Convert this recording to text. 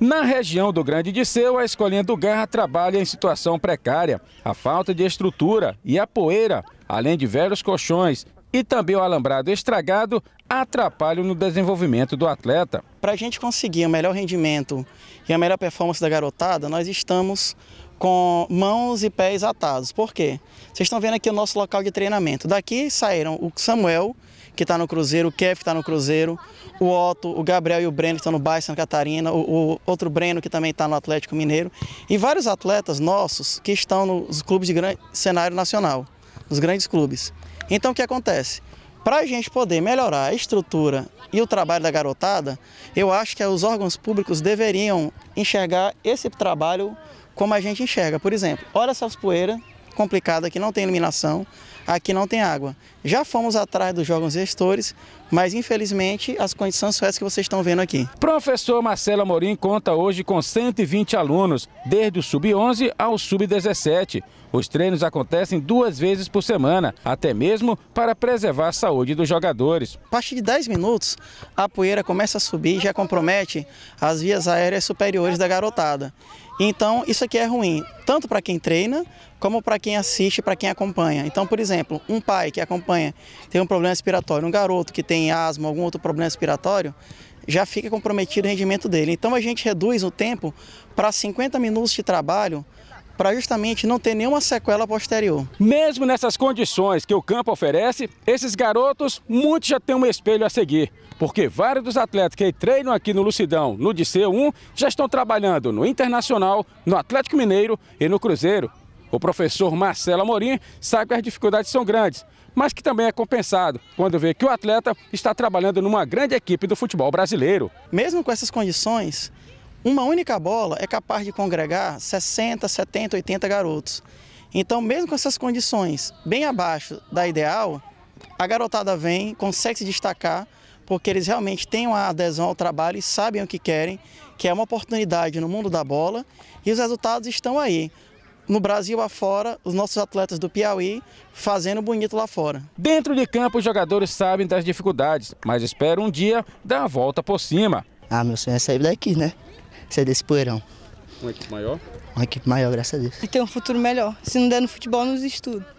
Na região do Grande Disseu, a escolinha do Guerra trabalha em situação precária. A falta de estrutura e a poeira, além de velhos colchões e também o alambrado estragado, atrapalham no desenvolvimento do atleta. Para a gente conseguir o melhor rendimento e a melhor performance da garotada, nós estamos com mãos e pés atados. Por quê? Vocês estão vendo aqui o nosso local de treinamento. Daqui saíram o Samuel, que está no Cruzeiro, o Kev que está no Cruzeiro, o Otto, o Gabriel e o Breno que estão no Bairro Santa Catarina, o, o outro Breno que também está no Atlético Mineiro e vários atletas nossos que estão nos clubes de grande, cenário nacional, nos grandes clubes. Então o que acontece? Para a gente poder melhorar a estrutura e o trabalho da garotada, eu acho que os órgãos públicos deveriam enxergar esse trabalho como a gente enxerga. Por exemplo, olha essas poeiras complicada que não tem iluminação, aqui não tem água. Já fomos atrás dos órgãos gestores, mas infelizmente as condições são essas que vocês estão vendo aqui. Professor Marcelo Amorim conta hoje com 120 alunos, desde o sub-11 ao sub-17. Os treinos acontecem duas vezes por semana, até mesmo para preservar a saúde dos jogadores. A partir de 10 minutos, a poeira começa a subir e já compromete as vias aéreas superiores da garotada. Então, isso aqui é ruim, tanto para quem treina, como para quem assiste, para quem acompanha. Então, por exemplo, exemplo, um pai que acompanha tem um problema respiratório, um garoto que tem asma, algum outro problema respiratório, já fica comprometido o rendimento dele. Então a gente reduz o tempo para 50 minutos de trabalho para justamente não ter nenhuma sequela posterior. Mesmo nessas condições que o campo oferece, esses garotos, muitos já têm um espelho a seguir, porque vários dos atletas que treinam aqui no Lucidão, no Diceu 1, já estão trabalhando no Internacional, no Atlético Mineiro e no Cruzeiro, o professor Marcelo Amorim sabe que as dificuldades são grandes, mas que também é compensado quando vê que o atleta está trabalhando numa grande equipe do futebol brasileiro. Mesmo com essas condições, uma única bola é capaz de congregar 60, 70, 80 garotos. Então, mesmo com essas condições bem abaixo da ideal, a garotada vem, consegue se destacar, porque eles realmente têm uma adesão ao trabalho e sabem o que querem, que é uma oportunidade no mundo da bola, e os resultados estão aí no Brasil afora, os nossos atletas do Piauí fazendo bonito lá fora. Dentro de campo, os jogadores sabem das dificuldades, mas esperam um dia dar a volta por cima. Ah, meu sonho é sair daqui, né? Sair desse poeirão. Uma equipe maior? Uma equipe maior, graças a Deus. E ter um futuro melhor. Se não der no futebol, nos estudos.